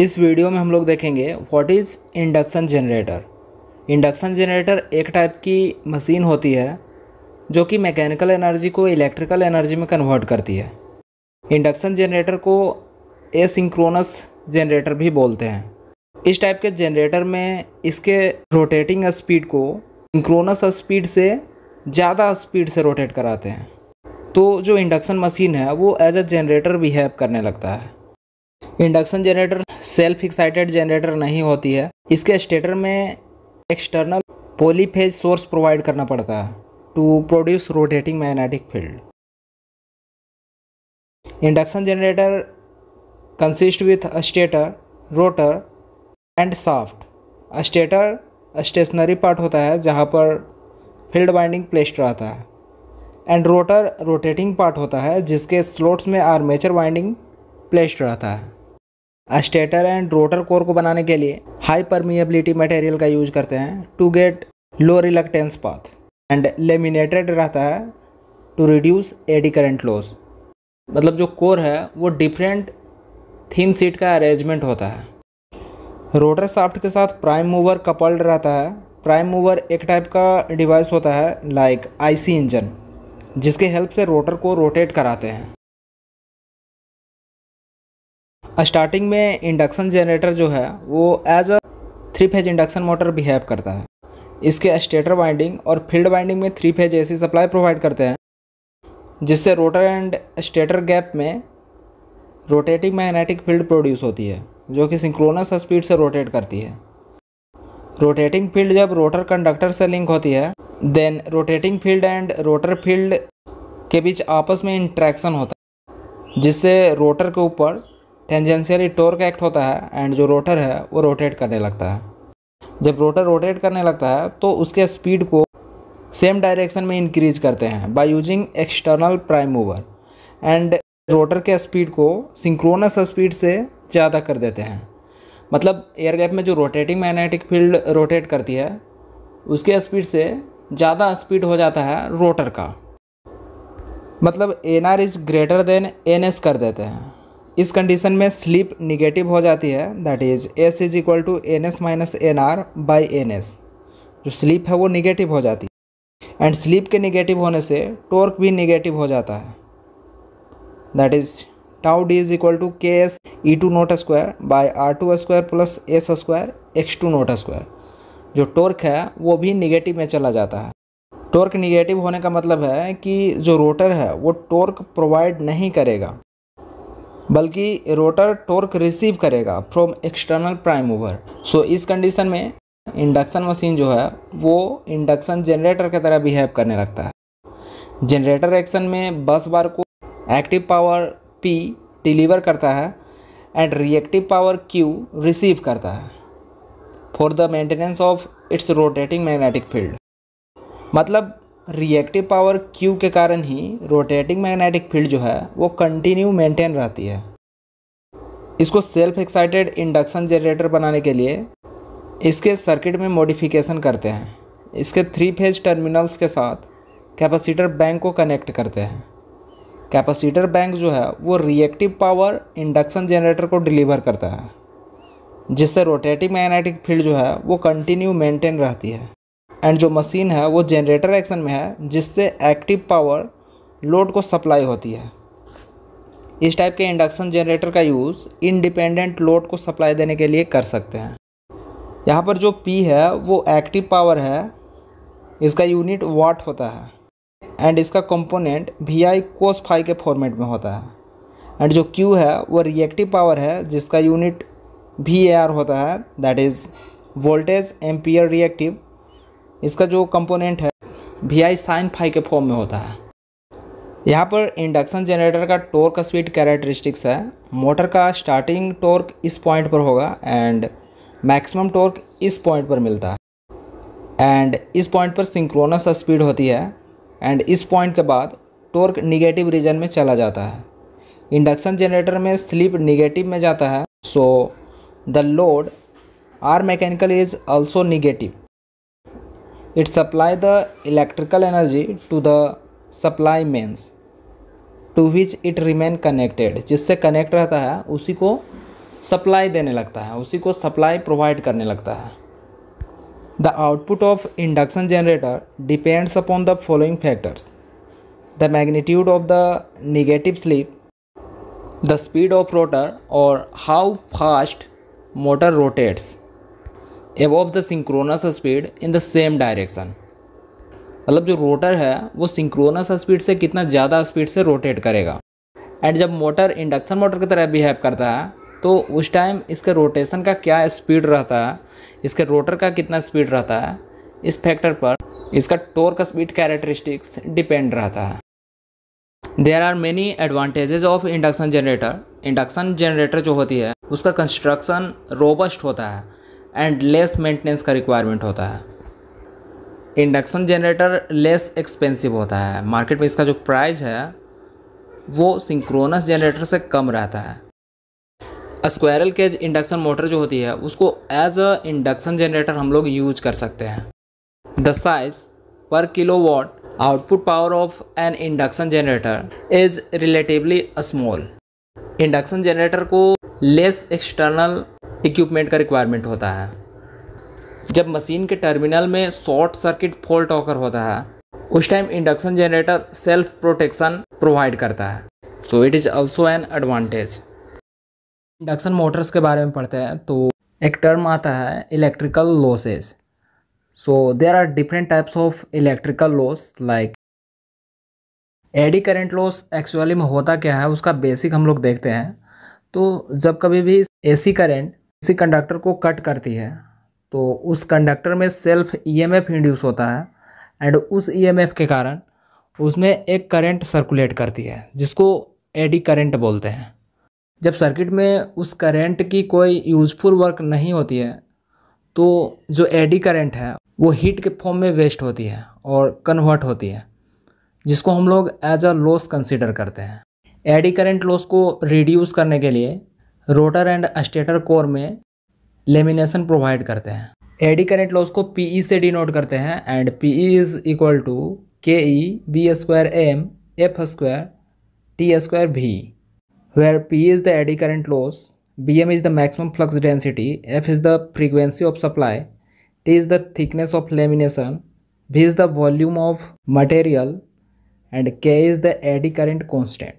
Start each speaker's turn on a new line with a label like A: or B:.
A: इस वीडियो में हम लोग देखेंगे what is induction generator induction generator एक टाइप की मशीन होती है जो कि मैकेनिकल एनर्जी को इलेक्ट्रिकल एनर्जी में कन्वर्ट करती है इंडक्शन जनरेटर को एसिंक्रोनस जनरेटर भी बोलते हैं इस टाइप के जनरेटर में इसके रोटेटिंग स्पीड को इंक्रोनस स्पीड से ज़्यादा स्पीड से रोटेट कराते हैं तो जो इंडक्शन मशीन है वो एज अ जनरेटर बिहेव करने लगता है induction generator self excited generator नहीं होती है इसके स्टेटर में एक्सटर्नल पोलीफेज सोर्स प्रोवाइड करना पड़ता है to produce rotating magnetic field induction generator consist with stator rotor and shaft stator stationary part होता है जहाँ पर फील्ड बाइंडिंग प्लेस्ड रहता है एंड रोटर रोटेटिंग पार्ट होता है जिसके स्लोट्स में आर्मेचर वाइंडिंग प्लेस्ड रहता है स्टेटर एंड रोटर कोर को बनाने के लिए हाई परमिएबिलिटी मटेरियल का यूज करते हैं to get low reluctance path and laminated रहता है to reduce eddy current loss मतलब जो कोर है वो डिफरेंट थिन सीट का अरेंजमेंट होता है रोटर साफ्ट के साथ प्राइम मूवर कपल्ड रहता है प्राइम मूवर एक टाइप का डिवाइस होता है लाइक आईसी इंजन जिसके हेल्प से रोटर को रोटेट कराते हैं स्टार्टिंग में इंडक्शन जनरेटर जो है वो as a three phase induction motor behave करता है इसके स्टेटर वाइंडिंग और फील्ड वाइंडिंग में three phase AC supply provide करते हैं जिससे रोटर एंड स्टेटर गैप में रोटेटिंग मैग्नेटिक फील्ड प्रोड्यूस होती है जो कि सिंक्रोनस स्पीड से रोटेट करती है रोटेटिंग फील्ड जब रोटर कंडक्टर से लिंक होती है then rotating field and rotor field के बीच आपस में इंट्रैक्शन होता है जिससे रोटर के ऊपर टेंजेंशियली टोर्क एक्ट होता है एंड जो रोटर है वो रोटेट करने लगता है जब रोटर रोटेट करने लगता है तो उसके स्पीड को सेम डायरेक्शन में इंक्रीज करते हैं by using external prime mover and rotor के स्पीड को सिंक्रोनस स्पीड से ज़्यादा कर देते हैं मतलब एयर गैप में जो रोटेटिंग मैग्नेटिक फील्ड रोटेट करती है उसके स्पीड से ज़्यादा स्पीड हो जाता है रोटर का मतलब N R is greater than N S कर देते हैं इस कंडीशन में स्लिप निगेटिव हो जाती है that is S is equal to N S minus N R by N S जो स्लिप है वो निगेटिव हो जाती है एंड स्लिप के निगेटिव होने से टॉर्क भी निगेटिव हो जाता है that is tau D is equal to K S E two not square by R two square plus S square X two not square जो टॉर्क है वो भी निगेटिव में चला जाता है टॉर्क निगेटिव होने का मतलब है कि जो रोटर है वो टॉर्क प्रोवाइड नहीं करेगा बल्कि रोटर टॉर्क रिसीव करेगा from external prime mover so इस कंडीशन में इंडक्शन मशीन जो है वो इंडक्शन जनरेटर की तरह बिहेव करने लगता है जनरेटर एक्शन में बस बार को एक्टिव पावर पी डिलीवर करता है and reactive power Q receive करता है for the maintenance of its rotating magnetic field मतलब रिएक्टिव पावर क्यू के कारण ही रोटेटिंग मैग्नेटिक फील्ड जो है वो कंटिन्यू मेंटेन रहती है इसको सेल्फ एक्साइटेड इंडक्शन जनरेटर बनाने के लिए इसके सर्किट में मॉडिफिकेशन करते हैं इसके थ्री फेज टर्मिनल्स के साथ कैपेसिटर बैंक को कनेक्ट करते हैं कैपेसिटर बैंक जो है वो रिएक्टिव पावर इंडक्शन जनरेटर को डिलीवर करता है जिससे रोटेटिव मैग्नेटिक फील्ड जो है वो कंटिन्यू मेंटेन रहती है एंड जो मशीन है वो जनरेटर एक्शन में है जिससे एक्टिव पावर लोड को सप्लाई होती है इस टाइप के इंडक्शन जनरेटर का यूज़ इंडिपेंडेंट लोड को सप्लाई देने के लिए कर सकते हैं यहाँ पर जो पी है वो एक्टिव पावर है इसका यूनिट वाट होता है एंड इसका component V I cos phi के फॉर्मेट में होता है एंड जो क्यू है वो रिएक्टिव पावर है जिसका यूनिट वी ए आर होता है that is voltage ampere reactive इसका जो कंपोनेंट है वी आई साइन फाई के फॉर्म में होता है यहाँ पर इंडक्शन जनरेटर का टॉर्क स्पीड कैरेक्टरिस्टिक्स है मोटर का स्टार्टिंग टॉर्क इस पॉइंट पर होगा एंड मैक्सिमम टॉर्क इस पॉइंट पर मिलता है एंड इस पॉइंट पर सिंक्रोनस स्पीड होती है एंड इस पॉइंट के बाद टॉर्क निगेटिव रीजन में चला जाता है इंडक्शन जनरेटर में स्लिप निगेटिव में जाता है so the load R mechanical is also negative it supply the electrical energy to the supply mains to which it remain connected जिससे connect रहता है उसी को supply देने लगता है उसी को supply provide करने लगता है The output of induction generator depends upon the following factors the magnitude of the negative slip, the speed of rotor or how fast motor rotates. Above the synchronous speed in the same direction मतलब जो rotor है वो synchronous speed से कितना ज़्यादा speed से rotate करेगा and जब मोटर इंडक्शन मोटर की तरह बिहेव करता है तो उस टाइम इसके रोटेशन का क्या स्पीड रहता है इसके रोटर का कितना स्पीड रहता है इस फैक्टर पर इसका टोर्क स्पीड कैरेक्टरिस्टिक्स डिपेंड रहता है there are many advantages of induction generator induction generator जो होती है उसका कंस्ट्रक्शन रोबस्ट होता है एंड लेस मेंटेनेंस का रिक्वायरमेंट होता है इंडक्शन जनरेटर लेस एक्सपेंसिव होता है मार्केट में इसका जो प्राइस है वो सिंक्रोनस जनरेटर से कम रहता है स्क्वायरल केज इंडक्शन मोटर जो होती है उसको एज अ इंडक्शन जनरेटर हम लोग यूज कर सकते हैं the size per kilowatt output power of an induction generator is relatively small induction generator को लेस एक्सटर्नल इक्विपमेंट का रिक्वायरमेंट होता है जब मशीन के टर्मिनल में शॉर्ट सर्किट फॉल्ट होकर होता है उस time induction generator self protection provide करता है so it is also an advantage induction motors के बारे में पढ़ते हैं तो एक टर्म आता है electrical losses so there are different types of electrical loss like eddy current loss actually में होता क्या है उसका बेसिक हम लोग देखते हैं तो जब कभी भी एसी करंट किसी कंडक्टर को कट करती है तो उस कंडक्टर में सेल्फ ईएमएफ e इंड्यूस होता है एंड उस ईएमएफ e के कारण उसमें एक करंट सर्कुलेट करती है जिसको एडी करंट बोलते हैं जब सर्किट में उस करंट की कोई यूजफुल वर्क नहीं होती है तो जो एडी करंट है वो हीट के फॉर्म में वेस्ट होती है और कन्वर्ट होती है जिसको हम लोग एज अ लॉस कंसिडर करते हैं एडी करंट लॉस को रिड्यूस करने के लिए रोटर एंड स्टेटर कोर में लेमिनेशन प्रोवाइड करते हैं एडी करेंट लॉस को पीई e से डिनोट करते हैं and E is equal to K E B square M F square T square V where P is the eddy current loss B M is the maximum flux density F is the frequency of supply T is the thickness of lamination V is the volume of material and K is the eddy current constant